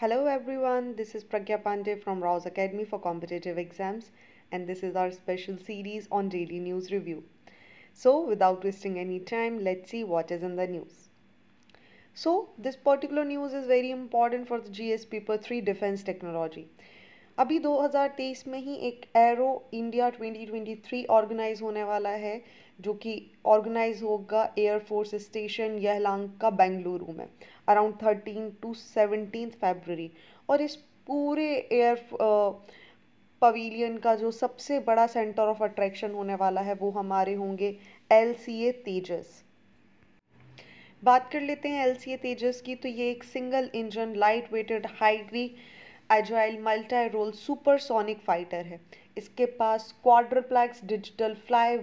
Hello everyone, this is Pragya Pandey from Rouse Academy for Competitive Exams and this is our special series on Daily News Review. So without wasting any time, let's see what is in the news. So this particular news is very important for the GS Paper 3 Defense Technology. अभी 2023 में ही एक arrow India 2023 organise होने वाला है जो कि organise होगा air force station यहलांग Yelahanka Bengaluru में around thirteen to seventeen February और इस पूरे एयर पवीलियन का जो सबसे बड़ा सेंटर ऑफ अट्रैक्शन होने वाला है वो हमारे होंगे एल सी ए तेजस बात कर लेते हैं एल सी ए तेजस की तो ये एक single engine light weighted highly agile multi role supersonic fighter है इसके पास quadruplex digital fly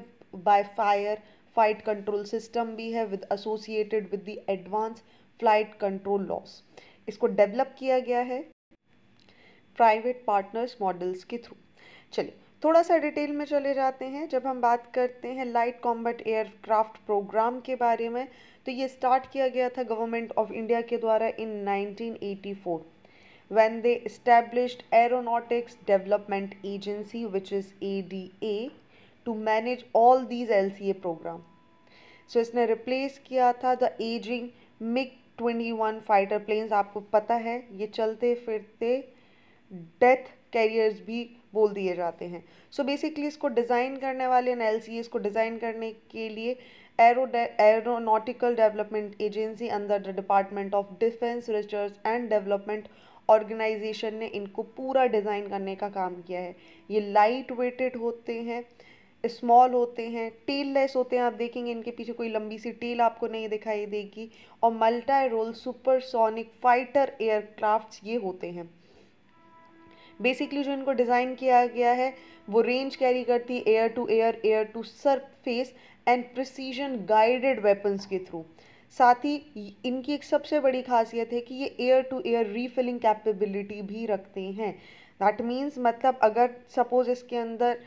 by wire flight control system भी है with associated with the advance flight control laws इसको डेवलप किया गया है प्राइवेट पार्टनर्स मॉडल्स के थ्रू चलिए थोड़ा सा डिटेल में चले जाते हैं जब हम बात करते हैं लाइट कॉम्बैट एयरक्राफ्ट प्रोग्राम के बारे में तो ये स्टार्ट किया गया था गवर्नमेंट ऑफ इंडिया के द्वारा इन 1984 when they established Aeronautics Development Agency which is ADA to manage all these LCA program. So isne replace kiya tha the aging MiG 21 fighter planes aapko pata hai ye chalte firte death carriers bhi बोल दिए जाते हैं so so basically इसको design करने वाले N L इसको design करने के लिए aero aeronautical development agency under the department of defence research and development organisation ने इनको पूरा डिज़ाइन करने का काम किया है ये लाइट वेटेड होते हैं स्मॉल होते हैं टेल लेस होते हैं आप देखेंगे इनके पीछे कोई लंबी सी टेल आपको नहीं दिखाई देगी और multi role supersonic fighter aircrafts ये होते हैं बेसिकली जो इनको डिज़ाइन किया गया है वो रेंज कैरी करती है air to air air to surface and precision guided weapons के थ्रू साथ ही इनकी एक सबसे बड़ी खासियत है कि ये air to air refilling capability भी रखते हैं दैट मीन्स मतलब अगर सपोज़ इसके अंदर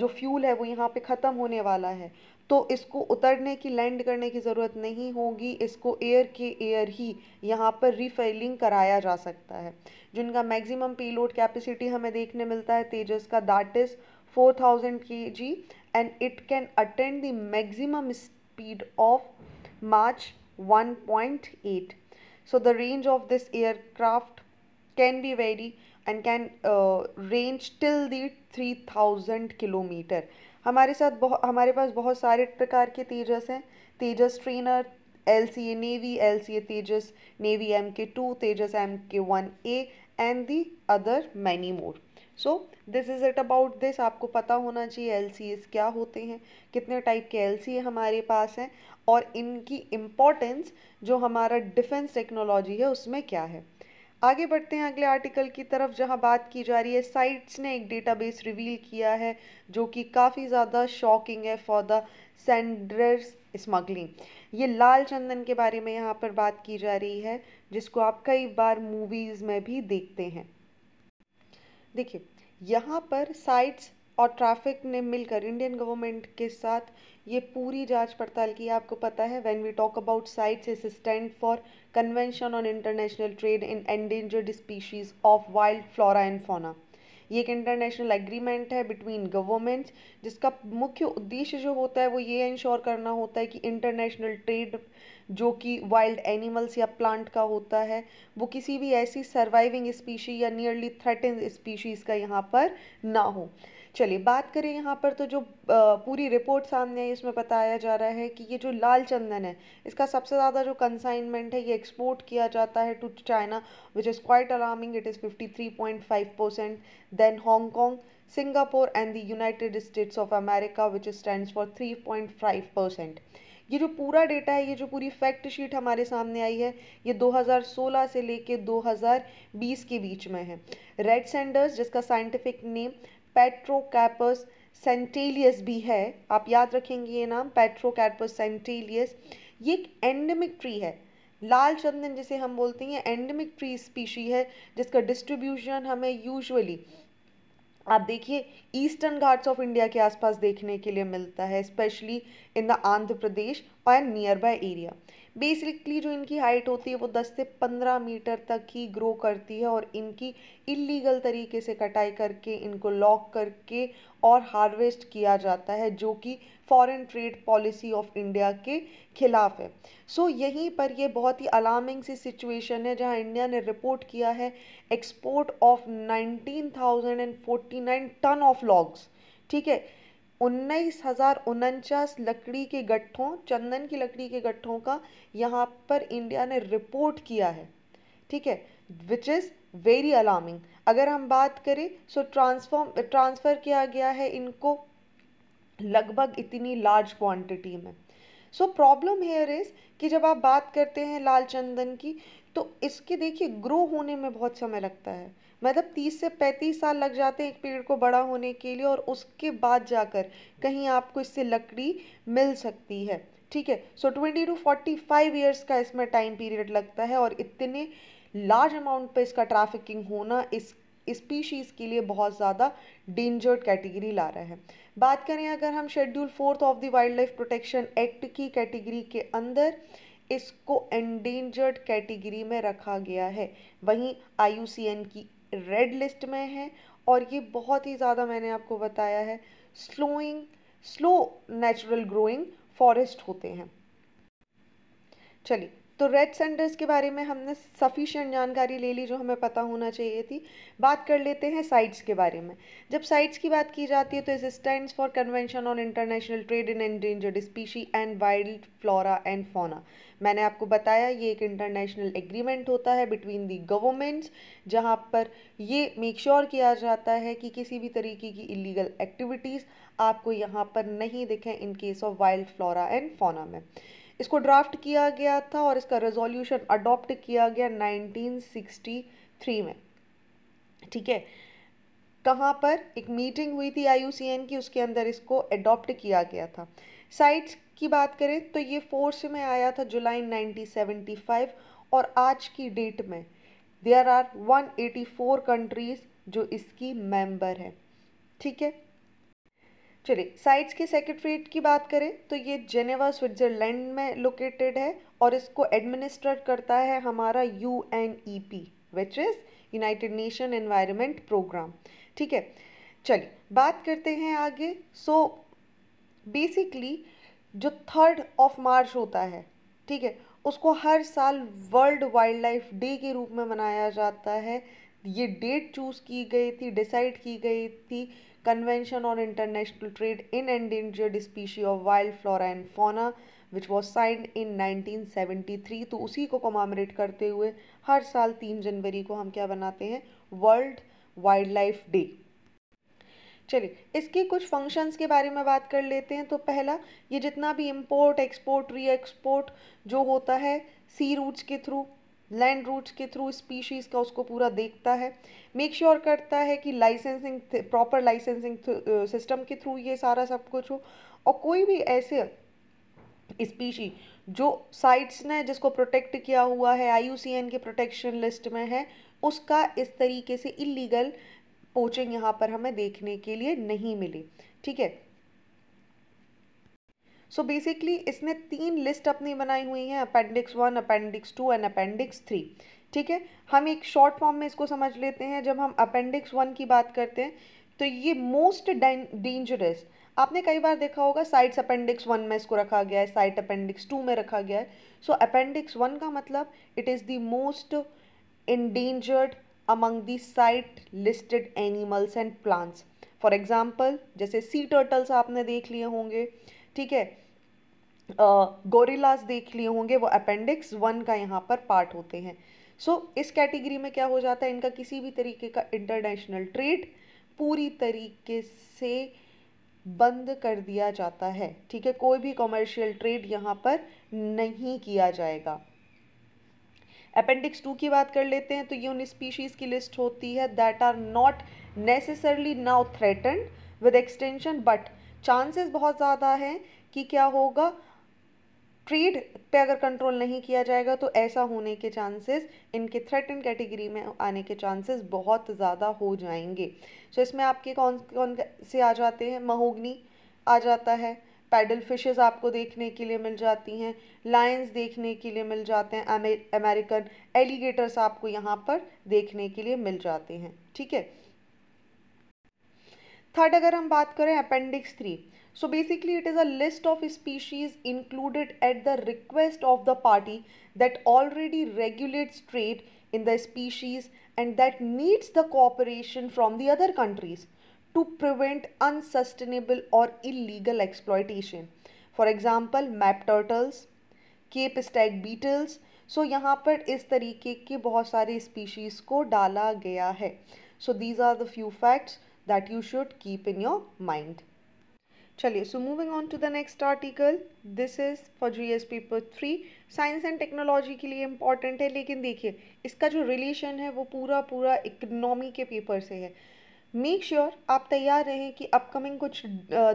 जो फ्यूल है वो यहाँ पे ख़त्म होने वाला है तो इसको उतरने की लैंड करने की ज़रूरत नहीं होगी इसको एयर के एयर ही यहाँ पर रिफिलिंग कराया जा सकता है जिनका मैक्सिमम पीलोड कैपेसिटी हमें देखने मिलता है तेजस का that is four thousand K G and it can attend the maximum speed of Mach 1.8 so the range of this aircraft can be very and can uh, range till the 3000 kilometer हमारे साथ बहुत हमारे पास बहुत सारे प्रकार के तेजस हैं Tejas trainer L C A navy L C A Tejas navy M K two Tejas M K one A and the other many more so this is it about this आपको पता होना चाहिए एल क्या होते हैं कितने टाइप के एल हमारे पास हैं और इनकी इम्पोर्टेंस जो हमारा डिफेंस टेक्नोलॉजी है उसमें क्या है आगे बढ़ते हैं अगले आर्टिकल की तरफ जहां बात की जा रही है साइट्स ने एक डेटाबेस रिवील किया है जो कि काफ़ी ज़्यादा शॉकिंग है फॉर द सेंडर्स स्मगलिंग ये लाल चंदन के बारे में यहाँ पर बात की जा रही है जिसको आप कई बार मूवीज़ में भी देखते हैं देखिए यहाँ पर साइट्स और ट्रैफिक ने मिलकर इंडियन गवर्नमेंट के साथ ये पूरी जांच पड़ताल की आपको पता है when we talk about CITES stand for convention on international trade in endangered species of wild flora and fauna ये एक इंटरनेशनल एग्रीमेंट है बिटवीन गवर्नमेंट्स जिसका मुख्य उद्देश्य जो होता है वो ये इंश्योर करना होता है कि इंटरनेशनल ट्रेड जो कि वाइल्ड एनिमल्स या प्लांट का होता है वो किसी भी ऐसी सर्वाइविंग स्पीशी या नियरली थ्रेटन स्पीशीज़ का यहाँ पर ना हो चलिए बात करें यहाँ पर तो जो पूरी रिपोर्ट सामने आई इसमें बताया जा रहा है कि ये जो लाल चंदन है इसका सबसे ज़्यादा जो कंसाइनमेंट है ये एक्सपोर्ट किया जाता है to China which is quite alarming it is fifty three point five percent then Hong Kong Singapore and the United States of America which stand for three point five percent ये जो पूरा data है ये जो पूरी फैक्ट शीट हमारे सामने आई है ये 2016 से लेके 2020 के बीच में है रेड सेंडर्स जिसका साइंटिफिक नेम पेट्रोकैपस सेंटेलियस भी है आप याद रखेंगे ये नाम पेट्रोकैपस सेंटेलियस ये एक एंडेमिक ट्री है लाल चंदन जिसे हम बोलते हैं एंडेमिक ट्री स्पीशी है जिसका डिस्ट्रीब्यूशन हमें यूजुअली आप देखिए ईस्टर्न घाट्स ऑफ इंडिया के आसपास देखने के लिए मिलता है specially in the Andhra Pradesh और नियर बाय एरिया बेसिकली जो इनकी हाइट होती है वो 10 से 15 मीटर तक ही ग्रो करती है और इनकी इलीगल तरीके से कटाई करके इनको लॉक करके और हार्वेस्ट किया जाता है जो कि foreign trade policy of India के खिलाफ है सो so, यहीं पर यह बहुत ही अलार्मिंग सी सिचुएशन है जहां इंडिया ने रिपोर्ट किया है export of 19,049 ton of logs ठीक है उन्नीस हज़ार उनचास लकड़ी के गट्ठों चंदन की लकड़ी के गट्ठों का यहाँ पर इंडिया ने रिपोर्ट किया है ठीक है विच इज़ वेरी अलार्मिंग अगर हम बात करें सो ट्रांसफॉर्म ट्रांसफ़र किया गया है इनको लगभग इतनी लार्ज क्वांटिटी में सो प्रॉब्लम हेयर इज़ कि जब आप बात करते हैं लाल चंदन की तो इसके देखिए ग्रो होने में बहुत समय लगता है मतलब 30 से 35 साल लग जाते हैं एक पेड़ को बड़ा होने के लिए और उसके बाद जाकर कहीं आपको इससे लकड़ी मिल सकती है ठीक है so twenty to forty five years का इसमें टाइम पीरियड लगता है और इतने लार्ज अमाउंट पे इसका ट्रैफिकिंग होना इस स्पीशीज़ के लिए बहुत ज़्यादा डेंजर्ड कैटेगरी ला रहा है बात करें अगर हम schedule fourth of the wild life protection act की कैटेगरी के अंदर इसको एंडेंजर्ड कैटेगरी में रखा गया है वहीं आई की रेड लिस्ट में हैं और ये बहुत ही ज़्यादा मैंने आपको बताया है slowing slow natural growing forest होते हैं चलिए तो रेड सेंडर्स के बारे में हमने सफिशेंट जानकारी ले ली जो हमें पता होना चाहिए थी बात कर लेते हैं साइट्स के बारे में जब साइट्स की बात की जाती है तो इस stand for convention on international trade in endangered species and wild flora and fauna मैंने आपको बताया ये एक इंटरनेशनल एग्रीमेंट होता है बिटवीन दी गवर्नमेंट्स जहाँ पर ये मेक श्योर sure किया जाता है कि किसी भी तरीके की इलीगल एक्टिविटीज़ आपको यहाँ पर नहीं दिखें in case of wild flora and fauna में इसको ड्राफ्ट किया गया था और इसका रेजोल्यूशन अडॉप्ट किया गया 1963 में ठीक है कहाँ पर एक मीटिंग हुई थी आई की उसके अंदर इसको अडॉप्ट किया गया था साइट्स की बात करें तो ये फोर्स में आया था जुलाई 1975 और आज की डेट में देयर आर 184 कंट्रीज़ जो इसकी मेंबर है ठीक है चलिए साइट्स के सेक्रेटरीट की बात करें तो ये जेनेवा स्विट्ज़रलैंड में लोकेटेड है और इसको एडमिनिस्ट्रेट करता है हमारा U N E P which is United Nation environment programme ठीक है चलिए बात करते हैं आगे सो so, बेसिकली जो थर्ड ऑफ मार्च होता है ठीक है उसको हर साल वर्ल्ड वाइल्ड लाइफ डे के रूप में मनाया जाता है ये डेट चूज़ की गई थी डिसाइड की गई थी Convention on International Trade in Endangered Species of Wild Flora and Fauna which was signed in 1973 तो उसी को कमामरेट करते हुए हर साल तीन जनवरी को हम क्या बनाते हैं वर्ल्ड वाइल्ड लाइफ डे चलिए इसके कुछ फंक्शंस के बारे में बात कर लेते हैं तो पहला ये जितना भी इम्पोर्ट एक्सपोर्ट री एक्सपोर्ट जो होता है सी रूट्स के थ्रू लैंड रूट्स के थ्रू स्पीशीज़ का उसको पूरा देखता है मेक श्योर sure करता है कि लाइसेंसिंग प्रॉपर लाइसेंसिंग सिस्टम के थ्रू ये सारा सब कुछ हो और कोई भी ऐसे स्पीशी जो साइट्स ने जिसको प्रोटेक्ट किया हुआ है आई के प्रोटेक्शन लिस्ट में है उसका इस तरीके से इलीगल पोचिंग यहाँ पर हमें देखने के लिए नहीं मिली ठीक है सो बेसिकली इसने तीन लिस्ट अपनी बनाई हुई हैं appendix one appendix two and appendix three ठीक है हम एक शॉर्ट फॉर्म में इसको समझ लेते हैं जब हम अपेंडिक्स वन की बात करते हैं तो ये मोस्ट डेंजरस आपने कई बार देखा होगा साइड्स अपेंडिक्स वन में इसको रखा गया है साइड अपेंडिक्स टू में रखा गया है सो अपेंडिक्स वन का मतलब it is the most endangered among the CITES listed animals and plants for example जैसे सी टर्टल्स आपने देख लिए होंगे ठीक है गोरिलास देख लिए होंगे वो अपेंडिक्स वन का यहाँ पर पार्ट होते हैं सो so, इस कैटेगरी में क्या हो जाता है इनका किसी भी तरीके का इंटरनेशनल ट्रेड पूरी तरीके से बंद कर दिया जाता है ठीक है कोई भी कॉमर्शियल ट्रेड यहाँ पर नहीं किया जाएगा अपेंडिक्स टू की बात कर लेते हैं तो ये उन स्पीशीज़ की लिस्ट होती है that are not necessarily now threaten with extinction but chances बहुत ज़्यादा हैं कि क्या होगा ट्रेड पे अगर कंट्रोल नहीं किया जाएगा तो ऐसा होने के चांसेस इनके इन कैटेगरी में आने के चांसेस बहुत ज़्यादा हो जाएंगे सो so, इसमें आपके कौन कौन से आ जाते हैं महोगनी आ जाता है पैडल फिशेस आपको देखने के लिए मिल जाती हैं लायंस देखने के लिए मिल जाते हैं अमेरिकन एलिगेटर्स आपको यहाँ पर देखने के लिए मिल जाते हैं ठीक है थर्ड अगर हम बात करें appendix three so basically it is a list of species included at the request of the party that already regulate trade in the species and that needs the cooperation from the other countries to prevent unsustainable or illegal exploitation for example map turtles cape stag beetles so यहाँ पर इस तरीके के बहुत सारे species को डाला गया है so these are the few facts that you should keep in your mind. चलिए so moving on to the next article this is for G S paper three science and technology के लिए important है लेकिन देखिए इसका जो relation है वो पूरा पूरा इकनॉमी के पेपर से है मेक श्योर sure आप तैयार रहें कि अपकमिंग कुछ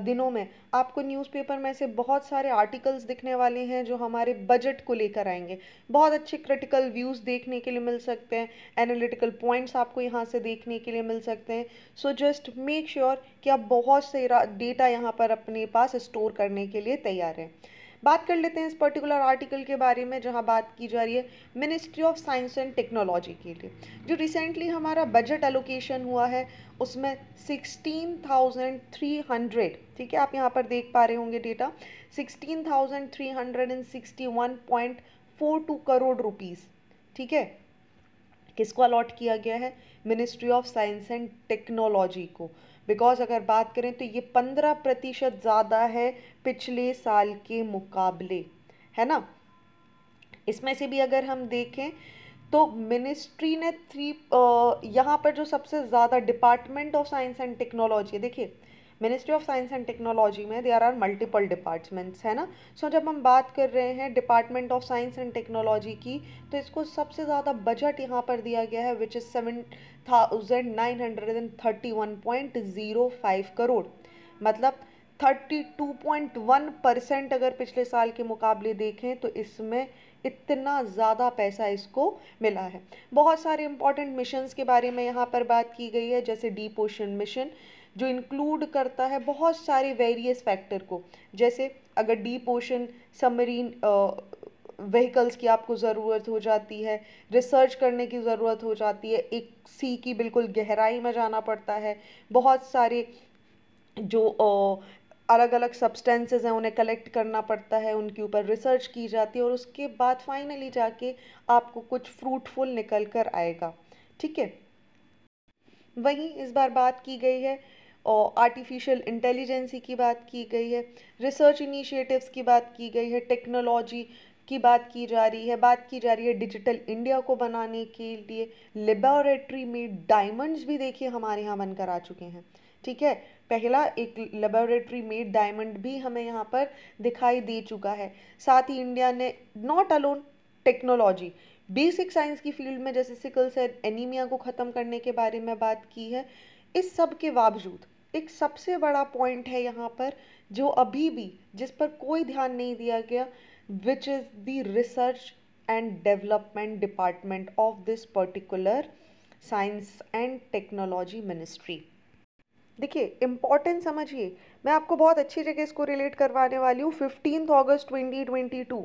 दिनों में आपको न्यूज़पेपर में से बहुत सारे आर्टिकल्स दिखने वाले हैं जो हमारे बजट को लेकर आएंगे बहुत अच्छे क्रिटिकल व्यूज़ देखने के लिए मिल सकते हैं एनालिटिकल पॉइंट्स आपको यहाँ से देखने के लिए मिल सकते हैं सो जस्ट मेक श्योर कि आप बहुत से डेटा यहाँ पर अपने पास स्टोर करने के लिए तैयार हैं बात कर लेते हैं इस पर्टिकुलर आर्टिकल के बारे में जहाँ बात की जा रही है ministry of science and technology के लिए जो रिसेंटली हमारा बजट एलोकेशन हुआ है उसमें सिक्सटीन थाउजेंड थ्री हंड्रेड ठीक है आप यहाँ पर देख पा रहे होंगे data sixteen thousand three hundred and sixty one point four two crore rupees ठीक है किसको अलॉट किया गया है ministry of science and technology को बिकॉज़ अगर बात करें तो ये पंद्रह प्रतिशत ज़्यादा है पिछले साल के मुकाबले है ना इसमें से भी अगर हम देखें तो मिनिस्ट्री ने थ्री यहाँ पर जो सबसे ज़्यादा department of science and technology देखिए ministry of science and technology में देर आर मल्टीपल डिपार्टमेंट्स है ना सो so, जब हम बात कर रहे हैं department of science and technology की तो इसको सबसे ज़्यादा बजट यहाँ पर दिया गया है which is seven thousand nine hundred and thirty one point zero five crore मतलब thirty two point one percent अगर पिछले साल के मुकाबले देखें तो इसमें इतना ज़्यादा पैसा इसको मिला है बहुत सारे इंपॉर्टेंट मिशन के बारे में यहाँ पर बात की गई है जैसे डीप ओशन मिशन जो इंक्लूड करता है बहुत सारे वेरियस फैक्टर को जैसे अगर डीप ओशन सबमरीन व्हीकल्स की आपको ज़रूरत हो जाती है रिसर्च करने की ज़रूरत हो जाती है एक सी की बिल्कुल गहराई में जाना पड़ता है बहुत सारे जो अलग अलग सब्सटेंसेज हैं उन्हें कलेक्ट करना पड़ता है उनके ऊपर रिसर्च की जाती है और उसके बाद फाइनली जाके आपको कुछ फ्रूटफुल निकल कर आएगा ठीक है वहीं इस बार बात की गई है और आर्टिफिशियल इंटेलिजेंसी की बात की गई है रिसर्च इनिशिएटिव्स की बात की गई है टेक्नोलॉजी की बात की जा रही है बात की जा रही है डिजिटल इंडिया को बनाने के लिए लेबोरेटरी में डायमंड्स भी देखिए हमारे यहाँ बनकर आ चुके हैं ठीक है पहला एक लेबोरेटरी मेड डायमंड भी हमें यहाँ पर दिखाई दे चुका है साथ ही इंडिया ने not alone technology basic science की फील्ड में जैसे सिकल सेल एनीमिया को ख़त्म करने के बारे में बात की है इस सब के बावजूद एक सबसे बड़ा पॉइंट है यहाँ पर जो अभी भी जिस पर कोई ध्यान नहीं दिया गया which is the research and development department of this particular science and technology ministry देखिए इम्पॉर्टेंट समझिए मैं आपको बहुत अच्छी जगह इसको रिलेट करवाने वाली हूँ fifteen twenty 2022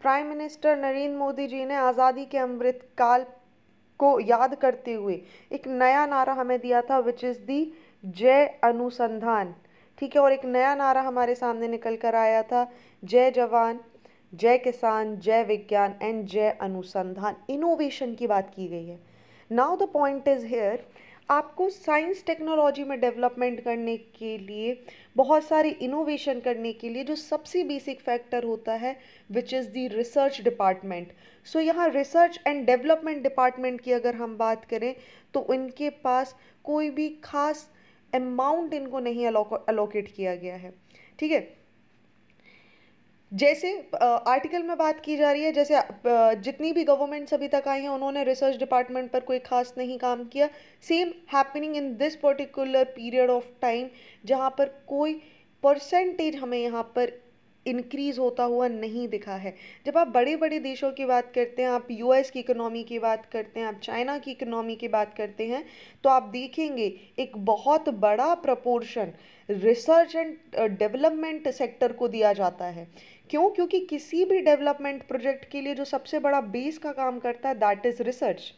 prime minister Narendra Modi ji ने आज़ादी के अमृतकाल को याद करते हुए एक नया नारा हमें दिया था विच इज़ दी जय अनुसंधान ठीक है और एक नया नारा हमारे सामने निकल कर आया था जय जवान जय किसान जय विज्ञान एंड जय अनुसंधान इनोवेशन की बात की गई है now the point is here आपको साइंस टेक्नोलॉजी में डेवलपमेंट करने के लिए बहुत सारे इनोवेशन करने के लिए जो सबसे बेसिक फैक्टर होता है which is the research department so यहाँ रिसर्च एंड डेवलपमेंट डिपार्टमेंट की अगर हम बात करें तो इनके पास कोई भी खास अमाउंट इनको नहीं अलोकेट किया गया है ठीक है जैसे आर्टिकल में बात की जा रही है जैसे जितनी भी गवर्नमेंट्स अभी तक आई हैं उन्होंने रिसर्च डिपार्टमेंट पर कोई खास नहीं काम किया same happening in this particular period of time जहां पर कोई परसेंटेज हमें यहाँ पर इंक्रीज़ होता हुआ नहीं दिखा है जब आप बड़े बड़े देशों की बात करते हैं आप यूएस की इकोनॉमी की बात करते हैं आप चाइना की इकोनॉमी की बात करते हैं तो आप देखेंगे एक बहुत बड़ा proportion research and development sector को दिया जाता है क्यों क्योंकि किसी भी डेवलपमेंट प्रोजेक्ट के लिए जो सबसे बड़ा बेस का काम करता है दैट इज़ रिसर्च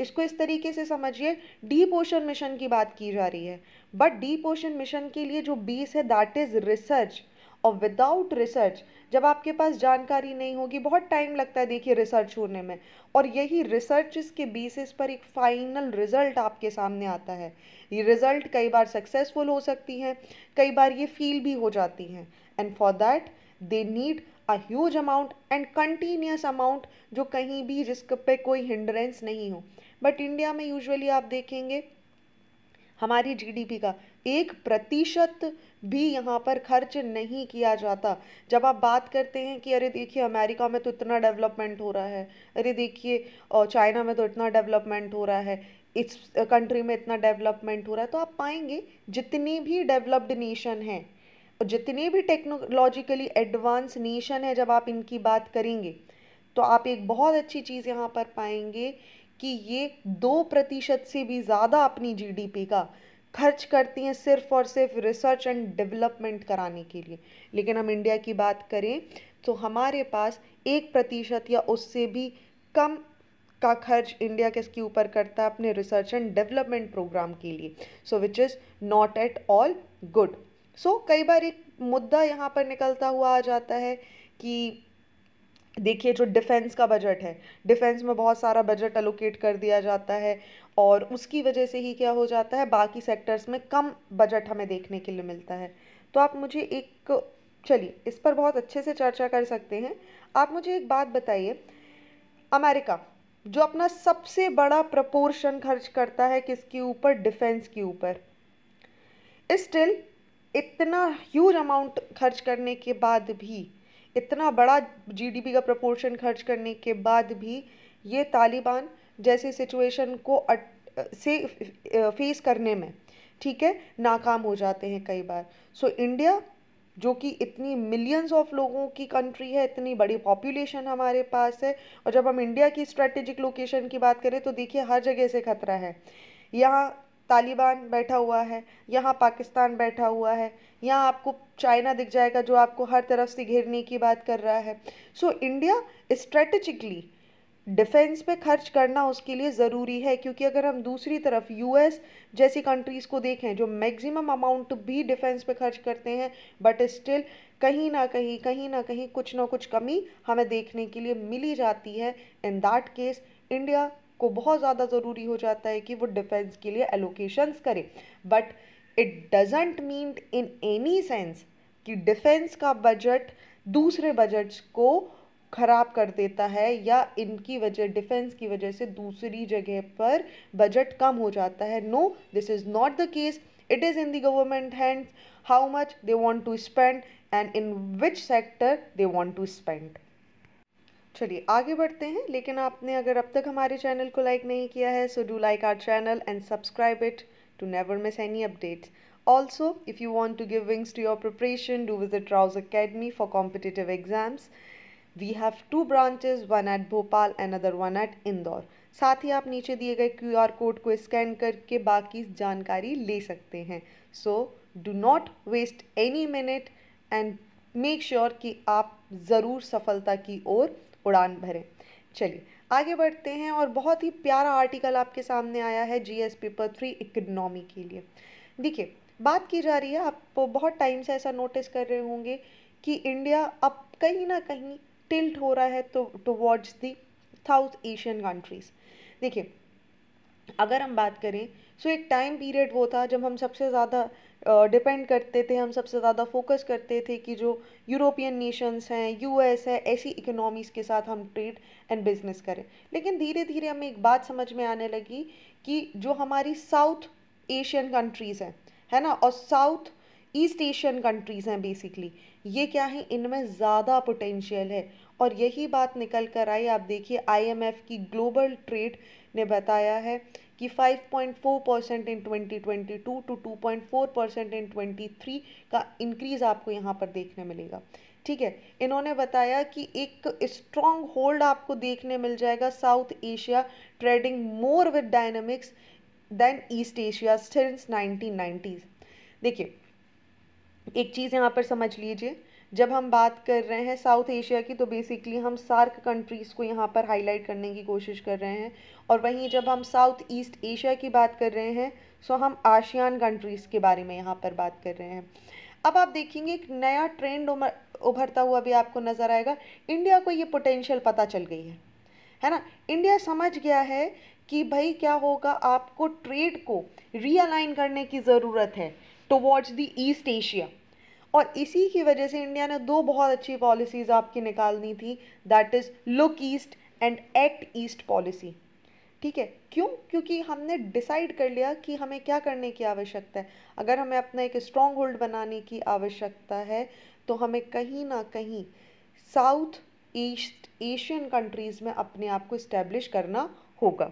इसको इस तरीके से समझिए डीप ओशन मिशन की बात की जा रही है बट डीप ओशन मिशन के लिए जो बेस है दैट इज़ रिसर्च और विदाउट रिसर्च जब आपके पास जानकारी नहीं होगी बहुत टाइम लगता है देखिए रिसर्च होने में और यही रिसर्च के बेसिस पर एक फाइनल रिजल्ट आपके सामने आता है ये रिजल्ट कई बार सक्सेसफुल हो सकती हैं कई बार ये फील भी हो जाती हैं and for that they need a huge amount and continuous amount जो कहीं भी जिस पे कोई हिंड्रेंस नहीं हो बट इंडिया में यूजुअली आप देखेंगे हमारी जीडीपी का एक प्रतिशत भी यहाँ पर खर्च नहीं किया जाता जब आप बात करते हैं कि अरे देखिए अमेरिका में तो इतना डेवलपमेंट हो रहा है अरे देखिए चाइना में तो इतना डेवलपमेंट हो रहा है इस कंट्री में इतना डेवलपमेंट हो रहा है तो आप पाएंगे जितनी भी डेवलप्ड नेशन है और जितनी भी टेक्नोलॉजिकली एडवांस नेशन है जब आप इनकी बात करेंगे तो आप एक बहुत अच्छी चीज़ यहाँ पर पाएंगे कि ये दो प्रतिशत से भी ज़्यादा अपनी जीडीपी का खर्च करती हैं सिर्फ और सिर्फ रिसर्च एंड डेवलपमेंट कराने के लिए लेकिन हम इंडिया की बात करें तो हमारे पास एक प्रतिशत या उससे भी कम का खर्च इंडिया किसके ऊपर करता है अपने रिसर्च एंड डेवलपमेंट प्रोग्राम के लिए so which is not at all good so कई बार एक मुद्दा यहाँ पर निकलता हुआ आ जाता है कि देखिए जो डिफेंस का बजट है डिफेंस में बहुत सारा बजट एलोकेट कर दिया जाता है और उसकी वजह से ही क्या हो जाता है बाकी सेक्टर्स में कम बजट हमें देखने के लिए मिलता है तो आप मुझे एक चलिए इस पर बहुत अच्छे से चर्चा कर सकते हैं आप मुझे एक बात बताइए अमेरिका जो अपना सबसे बड़ा प्रपोर्शन खर्च करता है किसके ऊपर डिफेंस के ऊपर स्टिल इतना ह्यूज अमाउंट खर्च करने के बाद भी इतना बड़ा जीडीपी का प्रपोर्शन खर्च करने के बाद भी ये तालिबान जैसी सिचुएशन को अट, से फेस करने में ठीक है नाकाम हो जाते हैं कई बार सो so, इंडिया जो कि इतनी मिलियंस ऑफ लोगों की कंट्री है इतनी बड़ी पॉपुलेशन हमारे पास है और जब हम इंडिया की स्ट्रेटेजिक लोकेशन की बात करें तो देखिए हर जगह से खतरा है यहाँ तालिबान बैठा हुआ है यहाँ पाकिस्तान बैठा हुआ है यहाँ आपको चाइना दिख जाएगा जो आपको हर तरफ से घेरने की बात कर रहा है सो इंडिया स्ट्रेटेजिकली डिफेंस पे खर्च करना उसके लिए ज़रूरी है क्योंकि अगर हम दूसरी तरफ यूएस जैसी कंट्रीज़ को देखें जो मैक्सिमम अमाउंट भी डिफेंस पे खर्च करते हैं बट स्टिल कहीं ना कहीं कहीं ना कहीं कुछ ना कुछ कमी हमें देखने के लिए मिली जाती है इन दैट केस इंडिया को बहुत ज़्यादा ज़रूरी हो जाता है कि वो डिफेंस के लिए एलोकेशंस करें but it doesn't mean in any sense कि डिफेंस का बजट दूसरे बजट्स को ख़राब कर देता है या इनकी वजह डिफेंस की वजह से दूसरी जगह पर बजट कम हो जाता है no this is not the case it is in the government hand how much they want to spend and in which sector they want to spend चलिए आगे बढ़ते हैं लेकिन आपने अगर अब तक हमारे चैनल को लाइक नहीं किया है so do like our channel and subscribe it to never miss any updates. Also, if you want to give wings to your preparation, do visit Rouse Academy for competitive exams. We have two branches one at Bhopal and other one at Indore साथ ही आप नीचे दिए गए Q R code को scan करके बाकी जानकारी ले सकते हैं so do not waste any minute and make sure कि आप ज़रूर सफलता की ओर उड़ान भरें चलिए आगे बढ़ते हैं और बहुत ही प्यारा आर्टिकल आपके सामने आया है G S paper three economy के लिए देखिए बात की जा रही है आप बहुत टाइम से ऐसा नोटिस कर रहे होंगे कि इंडिया अब कहीं ना कहीं टिल्ट हो रहा है तो towards the South Asian countries देखिए अगर हम बात करें सो एक टाइम पीरियड वो था जब हम सबसे ज़्यादा डिपेंड करते थे हम सबसे ज़्यादा फोकस करते थे कि जो यूरोपियन नेशंस हैं यूएस है ऐसी इकोनॉमीज़ के साथ हम ट्रेड एंड बिजनेस करें लेकिन धीरे धीरे हमें एक बात समझ में आने लगी कि जो हमारी साउथ एशियन कंट्रीज़ हैं है ना और साउथ ईस्ट एशियन कंट्रीज़ हैं बेसिकली ये क्या है इनमें ज़्यादा पोटेंशियल है और यही बात निकल कर आई आप देखिए आईएमएफ की ग्लोबल ट्रेड ने बताया है कि 5.4 percent in 2022 to 2.4 percent in 23 का इंक्रीज़ आपको यहाँ पर देखने मिलेगा ठीक है इन्होंने बताया कि एक स्ट्रॉन्ग होल्ड आपको देखने मिल जाएगा South Asia trading more with dynamics than East Asia since nineteen देखिए एक चीज़ यहाँ पर समझ लीजिए जब हम बात कर रहे हैं साउथ एशिया की तो बेसिकली हम सार्क कंट्रीज़ को यहाँ पर हाईलाइट करने की कोशिश कर रहे हैं और वहीं जब हम साउथ ईस्ट एशिया की बात कर रहे हैं सो तो हम आशियान कंट्रीज़ के बारे में यहाँ पर बात कर रहे हैं अब आप देखेंगे एक नया ट्रेंड उभरता हुआ भी आपको नज़र आएगा इंडिया को ये पोटेंशियल पता चल गई है है ना इंडिया समझ गया है कि भाई क्या होगा आपको ट्रेड को रियलाइन करने की ज़रूरत है टुवर्ड्स द ईस्ट एशिया और इसी की वजह से इंडिया ने दो बहुत अच्छी पॉलिसीज़ आपकी निकालनी थी that is look East and act East policy ठीक है क्यों क्योंकि हमने डिसाइड कर लिया कि हमें क्या करने की आवश्यकता है अगर हमें अपना एक स्ट्रॉन्ग होल्ड बनाने की आवश्यकता है तो हमें कहीं ना कहीं साउथ ईस्ट एशियन कंट्रीज़ में अपने आप को इस्टेब्लिश करना होगा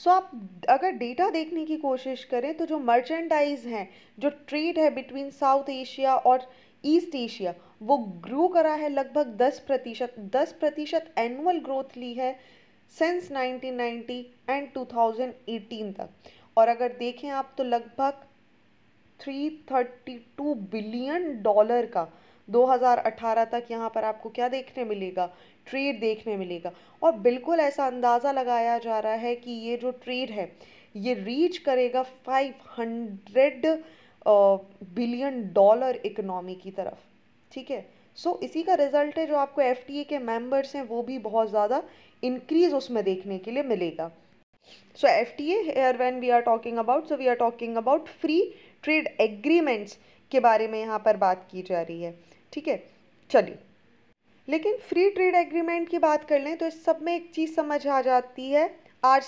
सो so, आप अगर डेटा देखने की कोशिश करें तो जो मर्चेंडाइज हैं जो ट्रेड है बिटवीन साउथ एशिया और ईस्ट एशिया वो ग्रो करा है लगभग दस प्रतिशत दस प्रतिशत एनुअल ग्रोथ ली है सेंस 1990 एंड 2018 तक और अगर देखें आप तो लगभग 332 बिलियन डॉलर का 2018 तक यहाँ पर आपको क्या देखने मिलेगा ट्रेड देखने मिलेगा और बिल्कुल ऐसा अंदाज़ा लगाया जा रहा है कि ये जो ट्रेड है ये रीच करेगा five hundred billion dollar economy की तरफ ठीक है सो इसी का रिजल्ट है जो आपको एफ के मेंबर्स हैं वो भी बहुत ज़्यादा इंक्रीज उसमें देखने के लिए मिलेगा so F T A when we are talking about so we are talking about free trade agreements के बारे में यहाँ पर बात की जा रही है ठीक है चलिए लेकिन फ्री ट्रेड एग्रीमेंट की बात कर लें तो इस सब में एक चीज़ समझ आ जाती है आर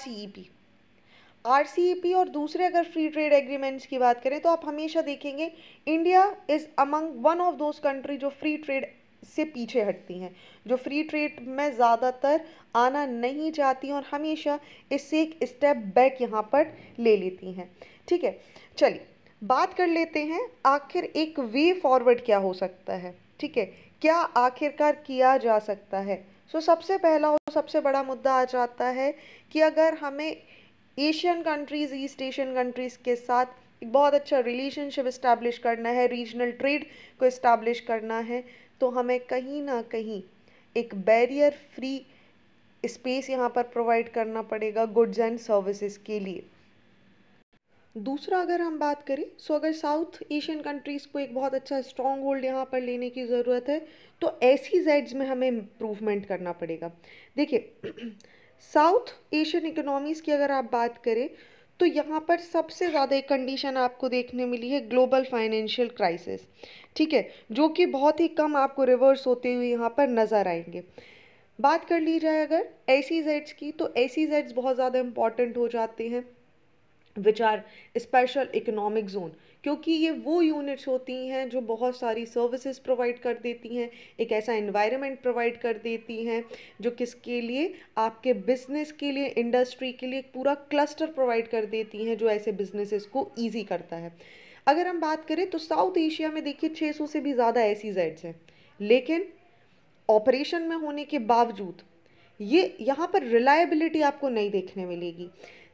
आर e e और दूसरे अगर फ्री ट्रेड एग्रीमेंट्स की बात करें तो आप हमेशा देखेंगे India is among one of those country जो फ्री ट्रेड से पीछे हटती हैं जो फ्री ट्रेड में ज़्यादातर आना नहीं चाहती और हमेशा इससे एक स्टेप बैक यहाँ पर ले लेती हैं ठीक है चलिए बात कर लेते हैं आखिर एक वे फॉरवर्ड क्या हो सकता है ठीक है क्या आखिरकार किया जा सकता है सो so, सबसे पहला और सबसे बड़ा मुद्दा आ जाता है कि अगर हमें Asian countries East Asian countries के साथ एक बहुत अच्छा रिलेशनशिप इस्टेब्लिश करना है रीजनल ट्रेड को इस्टेब्लिश करना है तो हमें कहीं ना कहीं एक बैरियर फ्री स्पेस यहाँ पर प्रोवाइड करना पड़ेगा गुड्स एंड सर्विसेज के लिए दूसरा अगर हम बात करें सो अगर साउथ एशियन कंट्रीज़ को एक बहुत अच्छा स्ट्रॉन्ग होल्ड यहाँ पर लेने की ज़रूरत है तो ऐसी जेड्स में हमें इम्प्रूवमेंट करना पड़ेगा देखिए साउथ एशियन इकोनॉमीज़ की अगर आप बात करें तो यहाँ पर सबसे ज़्यादा एक कंडीशन आपको देखने मिली है ग्लोबल फाइनेंशियल क्राइसिस ठीक है जो कि बहुत ही कम आपको रिवर्स होते हुए यहाँ पर नज़र आएंगे बात कर ली जाए अगर ए जेड्स की तो ऐसी जेड्स बहुत ज़्यादा इम्पॉर्टेंट हो जाते हैं which are special economic zone क्योंकि ये वो यूनिट्स होती हैं जो बहुत सारी सर्विसेज प्रोवाइड कर देती हैं एक ऐसा इन्वायरमेंट प्रोवाइड कर देती हैं जो किसके लिए आपके बिजनेस के लिए इंडस्ट्री के लिए एक पूरा क्लस्टर प्रोवाइड कर देती हैं जो ऐसे बिजनेसेस को ईजी करता है अगर हम बात करें तो साउथ एशिया में देखिए छः से भी ज़्यादा ऐसी जेड्स e हैं लेकिन ऑपरेशन में होने के बावजूद ये यहाँ पर रिलायबिलिटी आपको नहीं देखने मिलेगी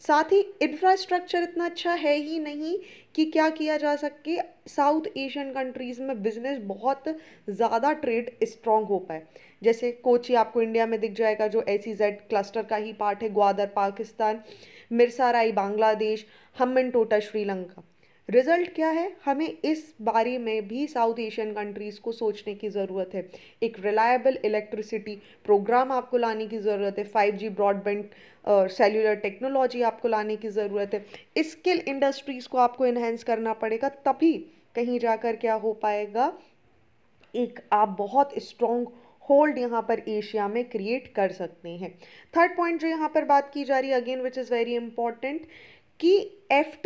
साथ ही इंफ्रास्ट्रक्चर इतना अच्छा है ही नहीं कि क्या किया जा सके साउथ एशियन कंट्रीज़ में बिज़नेस बहुत ज़्यादा ट्रेड स्ट्रॉन्ग हो पाए जैसे कोची आपको इंडिया में दिख जाएगा जो ए सी जेड क्लस्टर का ही पार्ट है ग्वादर पाकिस्तान मिर्साराई बांग्लादेश हम टोटा श्रीलंका रिज़ल्ट क्या है हमें इस बारे में भी साउथ एशियन कंट्रीज़ को सोचने की ज़रूरत है एक रिलायबल इलेक्ट्रिसिटी प्रोग्राम आपको लाने की ज़रूरत है five G broadband cellular technology आपको लाने की ज़रूरत है स्किल इंडस्ट्रीज़ को आपको इन्हेंस करना पड़ेगा तभी कहीं जाकर क्या हो पाएगा एक आप बहुत स्ट्रॉन्ग होल्ड यहाँ पर एशिया में क्रिएट कर सकते हैं थर्ड पॉइंट जो यहाँ पर बात की जा रही है again which is very important कि एफ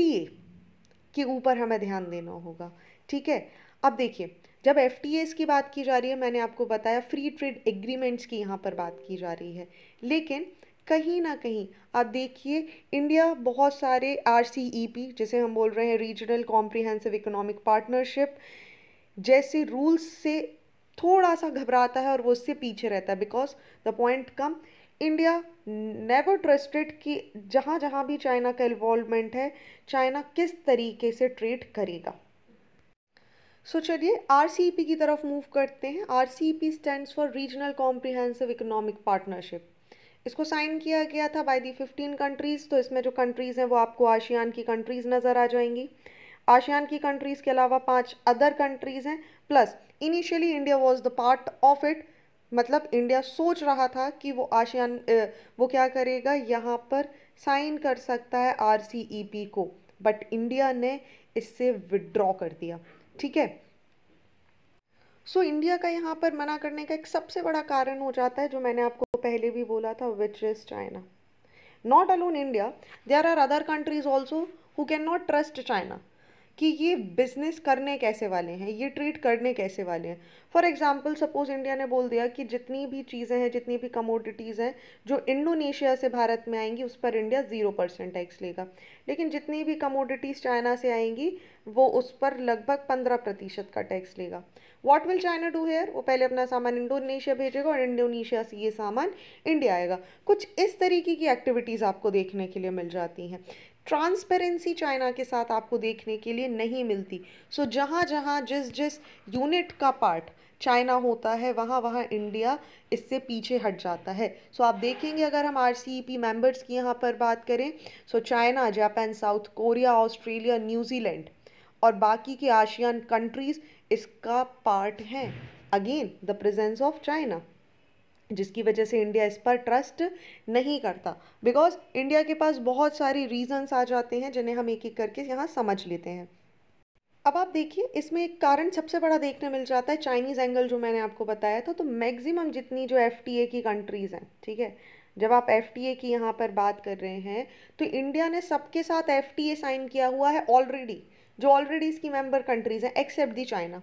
के ऊपर हमें ध्यान देना होगा ठीक है अब देखिए जब एफ की बात की जा रही है मैंने आपको बताया फ्री ट्रेड एग्रीमेंट्स की यहाँ पर बात की जा रही है लेकिन कहीं ना कहीं आप देखिए इंडिया बहुत सारे आर e जिसे हम बोल रहे हैं रीजनल कॉम्प्रिहेंसिव इकोनॉमिक पार्टनरशिप जैसे रूल्स से थोड़ा सा घबराता है और वो उससे पीछे रहता है because the point come India never trusted कि जहाँ जहाँ भी चाइना का इन्वॉल्वमेंट है चाइना किस तरीके से ट्रेड करेगा सो so, चलिए आर e की तरफ मूव करते हैं R C P stand for regional comprehensive economic partnership इसको साइन किया गया था बाय दी फिफ्टीन कंट्रीज़ तो इसमें जो कंट्रीज़ हैं वो आपको आशियान की कंट्रीज़ नज़र आ जाएंगी आशियान की कंट्रीज़ के अलावा पांच अदर कंट्रीज़ हैं plus initially India was the part of it मतलब इंडिया सोच रहा था कि वो आशियान वो क्या करेगा यहाँ पर साइन कर सकता है आर को बट इंडिया ने इससे विड्रॉ कर दिया ठीक है सो so, इंडिया का यहाँ पर मना करने का एक सबसे बड़ा कारण हो जाता है जो मैंने आपको पहले भी बोला था which is China not alone India there are other countries also who can not trust China कि ये बिजनेस करने कैसे वाले हैं ये ट्रीट करने कैसे वाले हैं फॉर एग्जांपल सपोज इंडिया ने बोल दिया कि जितनी भी चीज़ें हैं जितनी भी कमोडिटीज़ हैं जो इंडोनेशिया से भारत में आएंगी उस पर इंडिया ज़ीरो परसेंट टैक्स लेगा लेकिन जितनी भी कमोडिटीज़ चाइना से आएंगी वो उस पर लगभग पंद्रह प्रतिशत का टैक्स लेगा what will China do here वो पहले अपना सामान इंडोनेशिया भेजेगा और इंडोनेशिया से ये सामान इंडिया आएगा कुछ इस तरीके की एक्टिविटीज़ आपको देखने के लिए मिल जाती हैं ट्रांसपेरेंसी चाइना के साथ आपको देखने के लिए नहीं मिलती सो so, जहाँ जहाँ जिस जिस यूनिट का पार्ट चाइना होता है वहाँ वहाँ इंडिया इससे पीछे हट जाता है सो so, आप देखेंगे अगर हम आर सी पी मेम्बर्स की यहाँ पर बात करें so China Japan south Korea Australia New Zealand और बाकी के आशियान कंट्रीज़ इसका पार्ट हैं again the presence of China जिसकी वजह से इंडिया इस पर ट्रस्ट नहीं करता बिकॉज इंडिया के पास बहुत सारी रीजंस आ जाते हैं जिन्हें हम एक एक करके यहाँ समझ लेते हैं अब आप देखिए इसमें एक कारण सबसे बड़ा देखने मिल जाता है चाइनीज़ एंगल जो मैंने आपको बताया था तो मैक्सिमम जितनी जो एफ की कंट्रीज़ हैं ठीक है जब आप एफ की यहाँ पर बात कर रहे हैं तो इंडिया ने सबके साथ एफ साइन किया हुआ है ऑलरेडी जो ऑलरेडी इसकी मेंबर कंट्रीज़ हैं except the China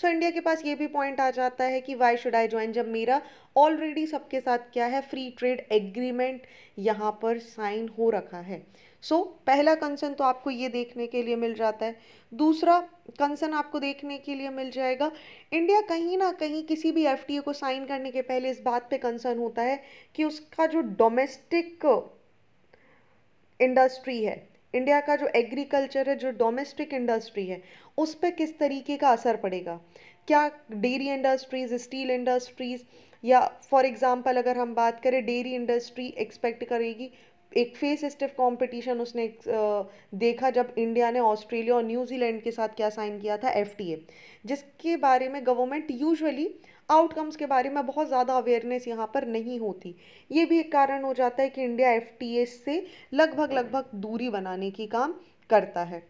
so India के पास ये भी पॉइंट आ जाता है कि वाई शुड आई ज्वाइन जब मेरा ऑलरेडी सबके साथ क्या है फ्री ट्रेड एग्रीमेंट यहाँ पर साइन हो रखा है सो so, पहला कंसर्न तो आपको ये देखने के लिए मिल जाता है दूसरा कंसर्न आपको देखने के लिए मिल जाएगा इंडिया कहीं ना कहीं किसी भी एफ को साइन करने के पहले इस बात पे कंसर्न होता है कि उसका जो डोमेस्टिक इंडस्ट्री है इंडिया का जो एग्रीकल्चर है जो डोमेस्टिक इंडस्ट्री है उस पर किस तरीके का असर पड़ेगा क्या डेयरी इंडस्ट्रीज़ स्टील इंडस्ट्रीज़ या फॉर एग्ज़ाम्पल अगर हम बात करें डेयरी इंडस्ट्री एक्सपेक्ट करेगी एक फेस स्टिफ कंपटीशन उसने देखा जब इंडिया ने ऑस्ट्रेलिया और न्यूजीलैंड के साथ क्या साइन किया था एफ जिसके बारे में गवर्नमेंट यूजुअली आउटकम्स के बारे में बहुत ज़्यादा अवेयरनेस यहाँ पर नहीं होती ये भी एक कारण हो जाता है कि इंडिया एफ से लगभग लगभग दूरी बनाने की काम करता है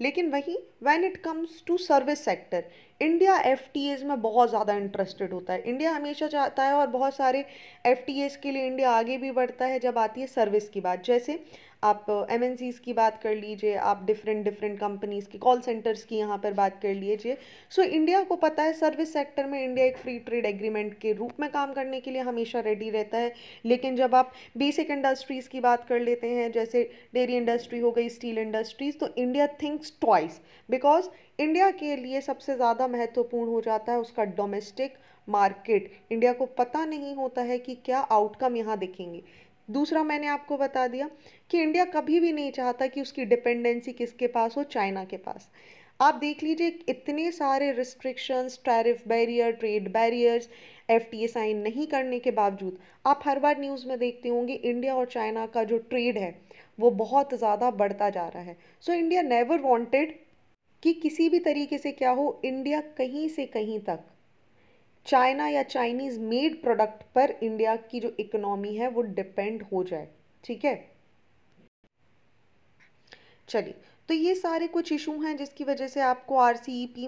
लेकिन वहीं when it comes to service sector India F में बहुत ज़्यादा इंटरेस्टेड होता है इंडिया हमेशा चाहता है और बहुत सारे एफ के लिए इंडिया आगे भी बढ़ता है जब आती है सर्विस की बात जैसे आप एम की बात कर लीजिए आप डिफरेंट डिफरेंट कंपनीज़ की कॉल सेंटर्स की यहाँ पर बात कर लीजिए सो so, इंडिया को पता है सर्विस सेक्टर में इंडिया एक फ्री ट्रेड एग्रीमेंट के रूप में काम करने के लिए हमेशा रेडी रहता है लेकिन जब आप बेसिक इंडस्ट्रीज़ की बात कर लेते हैं जैसे डेयरी इंडस्ट्री हो गई स्टील इंडस्ट्रीज़ तो India thinks twice because India के लिए सबसे ज़्यादा महत्वपूर्ण हो जाता है उसका डोमेस्टिक मार्केट इंडिया को पता नहीं होता है कि क्या आउटकम यहाँ देखेंगे दूसरा मैंने आपको बता दिया कि इंडिया कभी भी नहीं चाहता कि उसकी डिपेंडेंसी किसके पास हो चाइना के पास आप देख लीजिए इतने सारे restrictions tariff barrier trade barriers F T sign नहीं करने के बावजूद आप हर बार न्यूज़ में देखते होंगे इंडिया और चाइना का जो ट्रेड है वो बहुत ज़्यादा बढ़ता जा रहा है सो इंडिया नेवर वॉन्टेड कि किसी भी तरीके से क्या हो इंडिया कहीं से कहीं तक चाइना या चाइनीज़ मेड प्रोडक्ट पर इंडिया की जो इकोनॉमी है वो डिपेंड हो जाए ठीक है चलिए तो ये सारे कुछ इशू हैं जिसकी वजह से आपको आर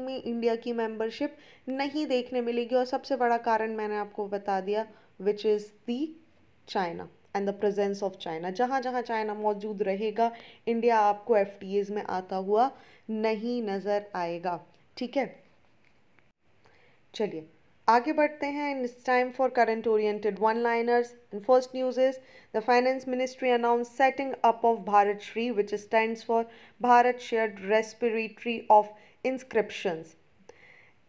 में इंडिया की मेंबरशिप नहीं देखने मिलेगी और सबसे बड़ा कारण मैंने आपको बता दिया which is the China and the presence of China जहां जहां चाइना मौजूद रहेगा इंडिया आपको एफ में आता हुआ नहीं नज़र आएगा ठीक है चलिए आगे बढ़ते हैं in time for current oriented one liners and first news is the finance ministry announce setting up of Bharat Shri which stand for Bharat share respiratory of inscription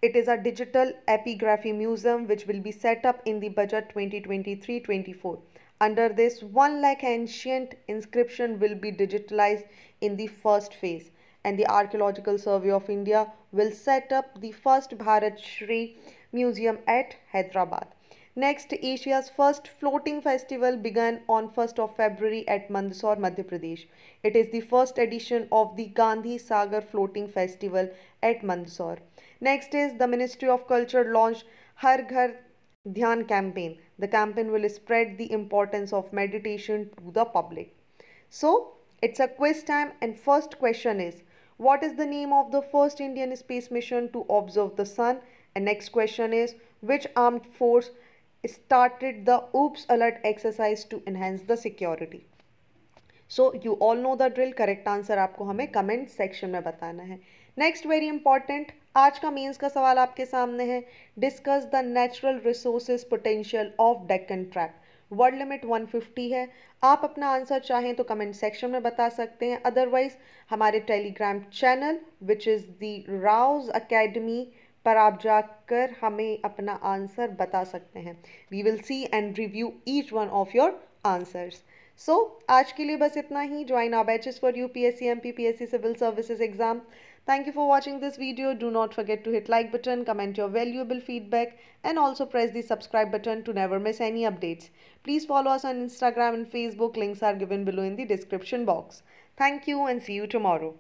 it is a digital epigraphy museum which will be setup in the budget twenty twenty three twenty four under this one lakh ancient inscription will be digitalize in the first phase and the Archaeological Survey of India will set up the first Bharat Shri Museum at Hyderabad. Next, Asia's first floating festival began on 1st of February at Mandsaur, Madhya Pradesh. It is the first edition of the Gandhi Sagar Floating Festival at Mandsaur. Next is the Ministry of Culture launched Har Ghar Dhyan campaign. The campaign will spread the importance of meditation to the public. So, it's a quiz time and first question is What is the name of the first Indian space mission to observe the sun? And next question is which armed force started the oops alert exercise to enhance the security? So you all know the drill correct answer आपको हमें comment section में बताना है next very important आज का mains का सवाल आपके सामने है discuss the natural resources potential of Deccan trap word limit 150 है आप अपना आंसर चाहें तो कमेंट सेक्शन में बता सकते हैं अदरवाइज़ हमारे Telegram channel which is the Rau's academy पर आप जाकर हमें अपना आंसर बता सकते हैं we will see and review each one of your answers so आज के लिए बस इतना ही join a batches for U P S C M P P S C civil services exam Thank you for watching this video. Do not forget to hit like button, comment your valuable feedback and also press the subscribe button to never miss any updates. Please follow us on Instagram and Facebook. Links are given below in the description box. Thank you and see you tomorrow.